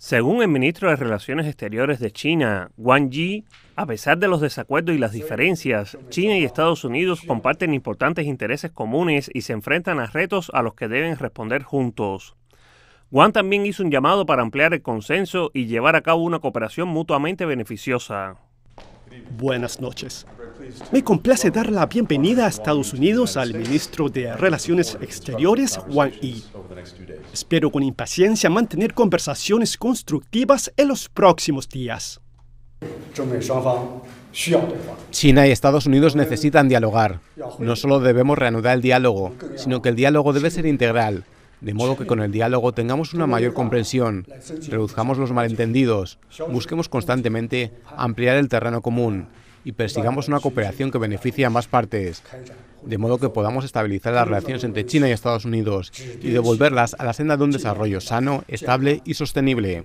Según el ministro de Relaciones Exteriores de China, Wang Yi, a pesar de los desacuerdos y las diferencias, China y Estados Unidos comparten importantes intereses comunes y se enfrentan a retos a los que deben responder juntos. Wang también hizo un llamado para ampliar el consenso y llevar a cabo una cooperación mutuamente beneficiosa. Buenas noches. Me complace dar la bienvenida a Estados Unidos al ministro de Relaciones Exteriores, Wang Yi. Espero con impaciencia mantener conversaciones constructivas en los próximos días. China y Estados Unidos necesitan dialogar. No solo debemos reanudar el diálogo, sino que el diálogo debe ser integral, de modo que con el diálogo tengamos una mayor comprensión, reduzcamos los malentendidos, busquemos constantemente ampliar el terreno común, y persigamos una cooperación que beneficie a más partes, de modo que podamos estabilizar las relaciones entre China y Estados Unidos y devolverlas a la senda de un desarrollo sano, estable y sostenible.